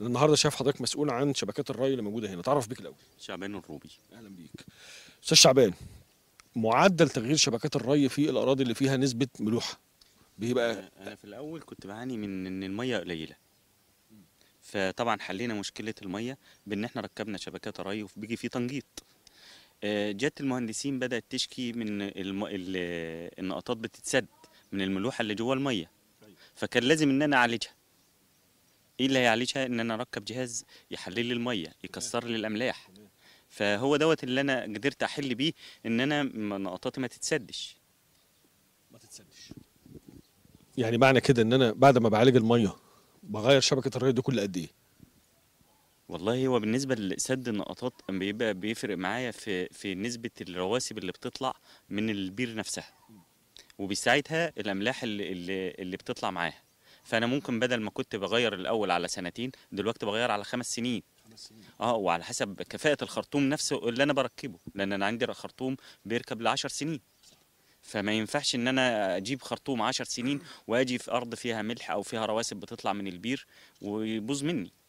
النهارده شايف حضرتك مسؤول عن شبكات الري اللي موجوده هنا تعرف بيك الاول شعبان الروبي اهلا بيك استاذ شعبان معدل تغيير شبكات الري في الاراضي اللي فيها نسبه ملوحه بايه بقى انا في الاول كنت بعاني من ان الميه قليله فطبعا حلينا مشكله الميه بان احنا ركبنا شبكات ري وبيجي في تنجيط آه، جت المهندسين بدات تشكي من الم... النقطات بتتسد من الملوحه اللي جوه الميه طيب. فكان لازم ان انا اعالجها ايه اللي هيعالجها ان انا اركب جهاز يحلل لي الميه يكسر لي الاملاح فهو دوت اللي انا قدرت احل بيه ان انا نقطاتي ما تتسدش ما تتسدش يعني معنى كده ان انا بعد ما بعالج الميه بغير شبكه الري دي كل قد ايه والله هو بالنسبه لسد النقطات بيبقى بيفرق معايا في في نسبه الرواسب اللي بتطلع من البير نفسها وبيساعدها الاملاح اللي اللي, اللي بتطلع معاها فانا ممكن بدل ما كنت بغير الاول على سنتين دلوقتي بغير على خمس سنين اه وعلى حسب كفاءه الخرطوم نفسه اللي انا بركبه لان انا عندي خرطوم بيركب لعشر سنين فما ينفعش ان انا اجيب خرطوم عشر سنين واجي في ارض فيها ملح او فيها رواسب بتطلع من البير ويبوظ مني